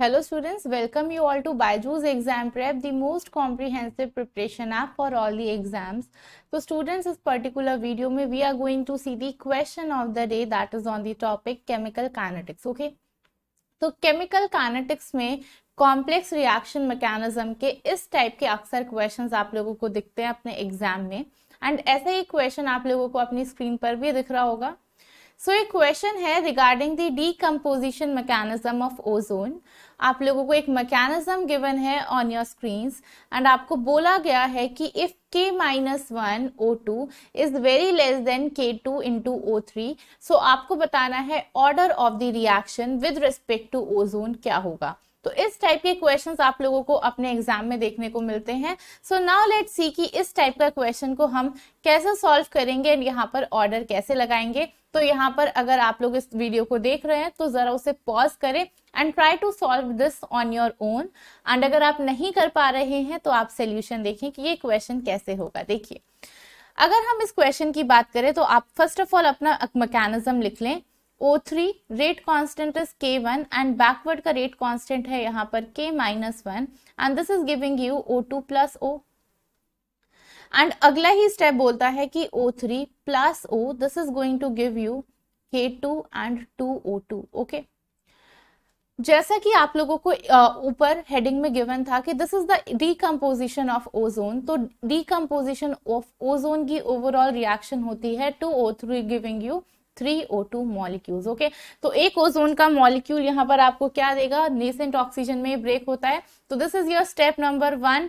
hello students welcome you all to Byju's exam prep the most comprehensive preparation app for all the exams तो students इस particular video में we are going to see the question of the day that is on the topic chemical kinetics okay तो chemical kinetics में complex reaction mechanism के इस type के अक्सर question आप लोगों को दिखते हैं अपने एग्जाम में एंड ऐसे ही क्वेश्चन आप लोगों को अपनी स्क्रीन पर भी दिख रहा होगा सो एक क्वेश्चन है regarding the decomposition mechanism of ozone आप लोगों को एक मैकेनिज्म गिवन है ऑन योर स्क्रीन एंड आपको बोला गया है कि if K minus one O two is very less than K two into O three so आपको बताना है order of the reaction with respect to ozone क्या होगा तो इस टाइप के क्वेश्चन आप लोगों को अपने एग्जाम में देखने को मिलते हैं सो नाउ लेट सी कि इस टाइप का क्वेश्चन को हम कैसे सॉल्व करेंगे एंड यहाँ पर ऑर्डर कैसे लगाएंगे तो यहाँ पर अगर आप लोग इस वीडियो को देख रहे हैं तो ज़रा उसे पॉज करें and try to solve this on your own and अगर आप नहीं कर पा रहे हैं तो आप सोल्यूशन देखें कि ये क्वेश्चन कैसे होगा देखिए अगर हम इस क्वेश्चन की बात करें तो आप फर्स्ट ऑफ ऑल अपना मैकेनिज्म लिख लें O3 rate constant is K one and backward का रेट कॉन्स्टेंट है यहाँ पर K minus one and this is giving you O2 plus O and अगला ही स्टेप बोलता है कि O3 three plus O this is going to give you K two and two O two okay जैसा कि आप लोगों को ऊपर हेडिंग में गिवन था कि this is the decomposition of ozone तो डीकम्पोजिशन ऑफ ओजोन की ओवरऑल रिएक्शन होती है two O three giving you three O two molecule okay तो एक ओजोन का मॉलिक्यूल यहाँ पर आपको क्या देगा नेसेंट ऑक्सीजन में ब्रेक होता है तो this is your step number one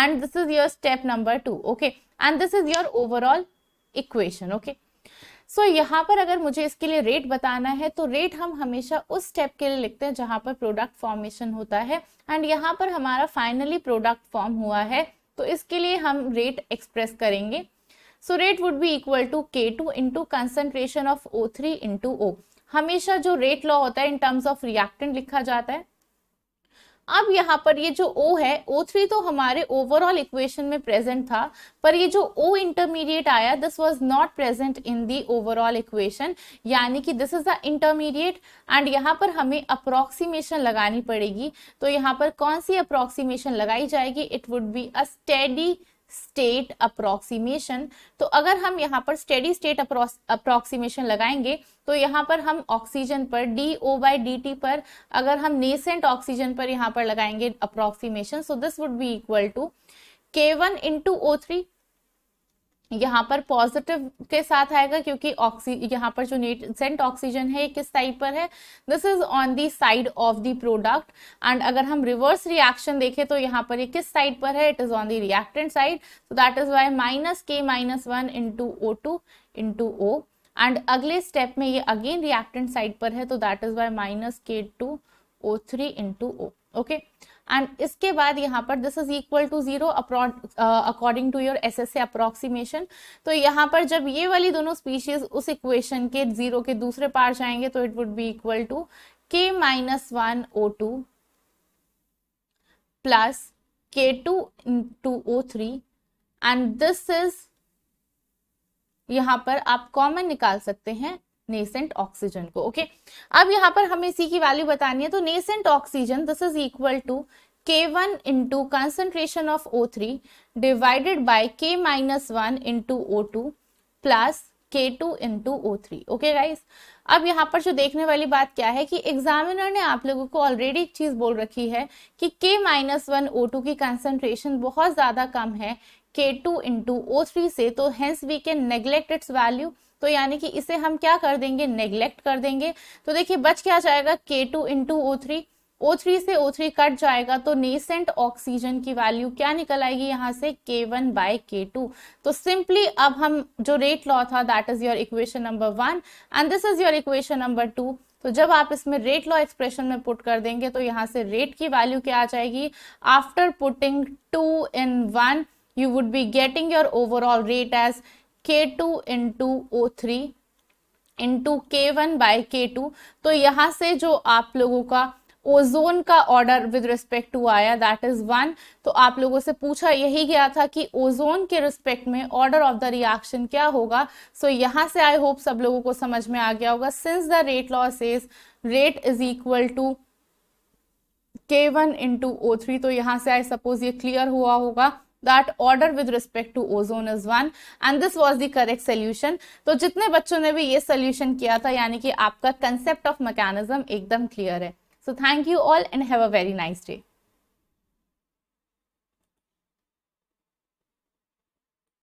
and this is your step number two okay and this is your overall equation okay so so, यहाँ पर अगर मुझे इसके लिए रेट बताना है तो रेट हम हमेशा उस स्टेप के लिए लिखते हैं जहां पर प्रोडक्ट फॉर्मेशन होता है एंड यहाँ पर हमारा फाइनली प्रोडक्ट फॉर्म हुआ है तो इसके लिए हम रेट एक्सप्रेस करेंगे so rate would be equal to K two into concentration of O three into O हमेशा जो रेट लॉ होता है इन टर्म्स ऑफ रिएक्टेंट लिखा जाता है अब यहाँ पर ये जो O है O3 तो हमारे ओवरऑल इक्वेशन में प्रेजेंट था पर ये जो O इंटरमीडिएट आया this was not present in the overall equation यानी कि this is the intermediate and यहाँ पर हमें अप्रोक्सीमेशन लगानी पड़ेगी तो यहाँ पर कौन सी अप्रोक्सीमेशन लगाई जाएगी it would be a steady state approximation तो अगर हम यहाँ पर स्टेडी स्टेट अप्रोक्सीमेशन लगाएंगे तो यहाँ पर हम ऑक्सीजन पर D O by D T पर अगर हम नेसेंट ऑक्सीजन पर यहाँ पर लगाएंगे approximation so this would be equal to K one into O three यहाँ पर पॉजिटिव के साथ आएगा क्योंकि ऑक्सी यहाँ पर जो सेंट ऑक्सीजन है ये किस टाइप पर है this is on the side of the product and अगर हम रिवर्स रिएक्शन देखें तो यहाँ पर ये किस साइड पर है it is on the reactant side so that is Y minus K minus one into O two into O and अगले स्टेप में ये अगेन रिएक्टेंट साइड पर है तो that is Y minus K two O three into O okay and इसके बाद यहाँ पर this is equal to zero according to your S S approximation तो यहाँ पर जब ये वाली दोनों स्पीशीज उस इक्वेशन के जीरो के दूसरे पार जाएंगे तो it would be equal to K minus one O two plus K two two O three and this is यहाँ पर आप कॉमन निकाल सकते हैं नेसेंट ऑक्सीजन को ओके अब यहाँ पर हमें सी की वैल्यू बतानी है तो nascent oxygen this is equal to K one into concentration of O three divided by K minus one into O two plus K two into O three okay guys अब यहाँ पर जो देखने वाली बात क्या है कि एग्जामिनर ने आप लोगों को ऑलरेडी एक चीज बोल रखी है कि K minus one O two की कंसेंट्रेशन बहुत ज्यादा कम है के टू इंटू ओ थ्री से तो hence we can neglect its value तो यानी कि इसे हम क्या कर देंगे नेग्लेक्ट कर देंगे तो देखिए बच क्या जाएगा K two two O three O three से ओ थ्री कट जाएगा तो नेसेंट ऑक्सीजन की वैल्यू क्या निकल आएगी यहाँ से K one by K two तो सिंपली अब हम जो रेट लॉ था that is your equation number one and this is your equation number two तो जब आप इसमें रेट लॉ एक्सप्रेशन में पुट कर देंगे तो यहाँ से रेट की वैल्यू क्या आ जाएगी after putting two in one you would be getting your overall rate as K two into O three into K one by K two तो यहां से जो आप लोगों का ओजोन का ऑर्डर विद रिस्पेक्ट टू आया दैट इज वन तो आप लोगों से पूछा यही गया था कि ओजोन के रिस्पेक्ट में ऑर्डर ऑफ द रिएक्शन क्या होगा सो so, यहाँ से आई होप सब लोगों को समझ में आ गया होगा since the rate laws is rate is equal to K one into O three तो यहां से आई सपोज ये क्लियर हुआ होगा that order with respect to ozone is one and this was the correct solution तो जितने बच्चों ने भी ये सोल्यूशन किया था यानी कि आपका कंसेप्ट ऑफ मैकेनिज्म एकदम क्लियर है so thank you all and have a very nice day